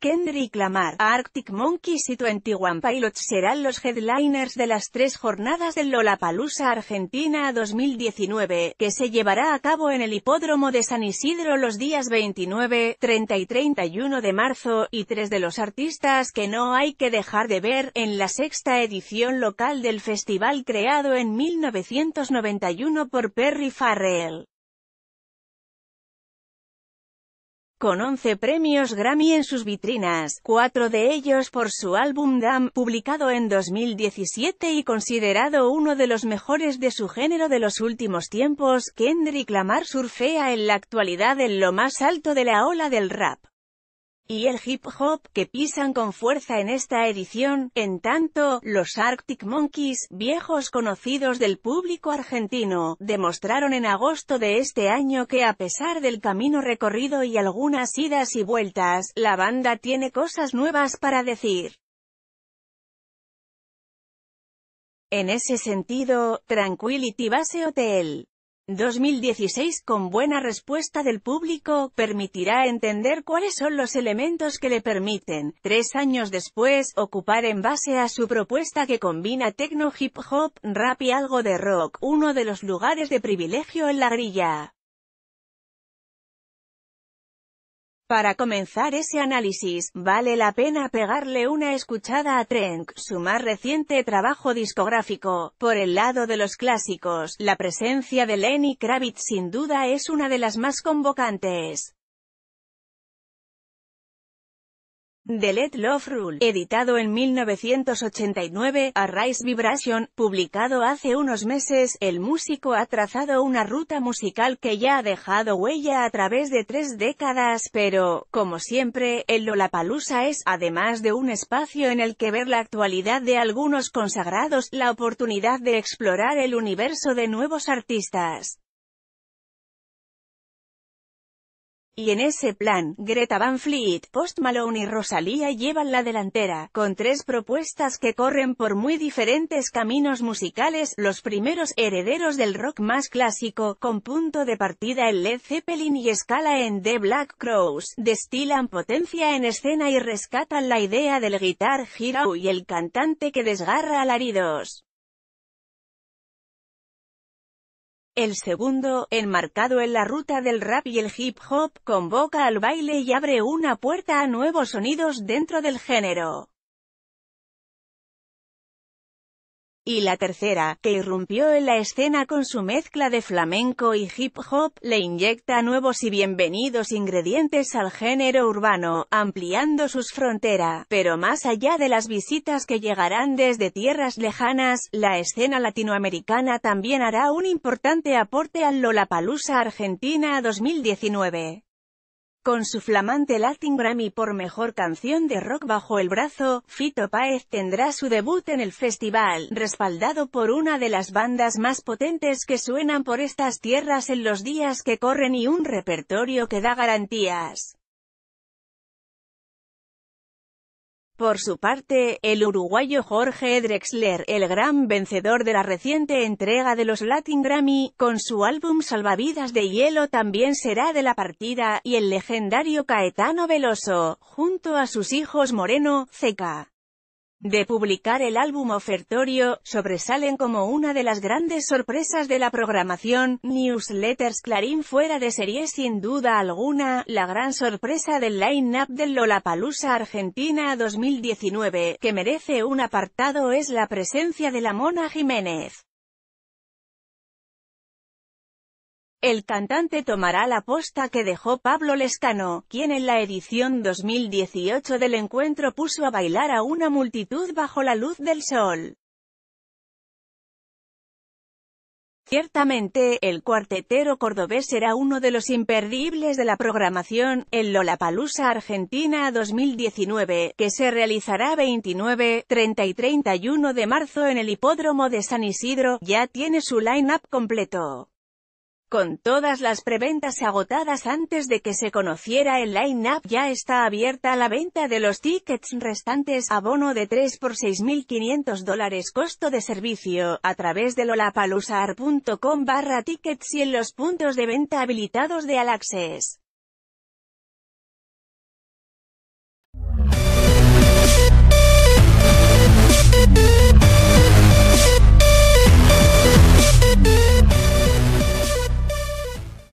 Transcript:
Kendrick Lamar, Arctic Monkeys y 21 Pilots serán los headliners de las tres jornadas del Lollapalooza Argentina 2019, que se llevará a cabo en el Hipódromo de San Isidro los días 29, 30 y 31 de marzo, y tres de los artistas que no hay que dejar de ver, en la sexta edición local del festival creado en 1991 por Perry Farrell. con 11 premios Grammy en sus vitrinas, cuatro de ellos por su álbum Damn, publicado en 2017 y considerado uno de los mejores de su género de los últimos tiempos, Kendrick Lamar surfea en la actualidad en lo más alto de la ola del rap y el hip hop, que pisan con fuerza en esta edición, en tanto, los Arctic Monkeys, viejos conocidos del público argentino, demostraron en agosto de este año que a pesar del camino recorrido y algunas idas y vueltas, la banda tiene cosas nuevas para decir. En ese sentido, Tranquility Base Hotel 2016 con buena respuesta del público, permitirá entender cuáles son los elementos que le permiten, tres años después, ocupar en base a su propuesta que combina techno, hip hop, rap y algo de rock, uno de los lugares de privilegio en la grilla. Para comenzar ese análisis, vale la pena pegarle una escuchada a Trenk, su más reciente trabajo discográfico. Por el lado de los clásicos, la presencia de Lenny Kravitz sin duda es una de las más convocantes. The Let Love Rule, editado en 1989, a Rise Vibration, publicado hace unos meses, el músico ha trazado una ruta musical que ya ha dejado huella a través de tres décadas, pero, como siempre, el Lollapalooza es, además de un espacio en el que ver la actualidad de algunos consagrados, la oportunidad de explorar el universo de nuevos artistas. Y en ese plan, Greta Van Fleet, Post Malone y Rosalía llevan la delantera, con tres propuestas que corren por muy diferentes caminos musicales, los primeros herederos del rock más clásico, con punto de partida en Led Zeppelin y escala en The Black Crowes, destilan potencia en escena y rescatan la idea del guitar hero y el cantante que desgarra alaridos. El segundo, enmarcado en la ruta del rap y el hip hop, convoca al baile y abre una puerta a nuevos sonidos dentro del género. y la tercera, que irrumpió en la escena con su mezcla de flamenco y hip hop, le inyecta nuevos y bienvenidos ingredientes al género urbano, ampliando sus fronteras. Pero más allá de las visitas que llegarán desde tierras lejanas, la escena latinoamericana también hará un importante aporte al Lollapalooza Argentina 2019. Con su flamante Latin Grammy por Mejor Canción de Rock bajo el brazo, Fito Páez tendrá su debut en el festival, respaldado por una de las bandas más potentes que suenan por estas tierras en los días que corren y un repertorio que da garantías. Por su parte, el uruguayo Jorge Drexler, el gran vencedor de la reciente entrega de los Latin Grammy, con su álbum Salvavidas de Hielo también será de la partida, y el legendario Caetano Veloso, junto a sus hijos Moreno, Zeca de publicar el álbum ofertorio, sobresalen como una de las grandes sorpresas de la programación, Newsletters Clarín fuera de serie sin duda alguna, la gran sorpresa del line-up del Lollapalooza Argentina 2019, que merece un apartado es la presencia de la Mona Jiménez. El cantante tomará la posta que dejó Pablo Lescano, quien en la edición 2018 del encuentro puso a bailar a una multitud bajo la luz del sol. Ciertamente, el cuartetero cordobés será uno de los imperdibles de la programación, el Lollapalooza Argentina 2019, que se realizará 29, 30 y 31 de marzo en el Hipódromo de San Isidro, ya tiene su line-up completo. Con todas las preventas agotadas antes de que se conociera el line-up ya está abierta la venta de los tickets restantes abono de 3 por 6.500 dólares costo de servicio, a través de lolapalusar.com barra tickets y en los puntos de venta habilitados de Alaxes.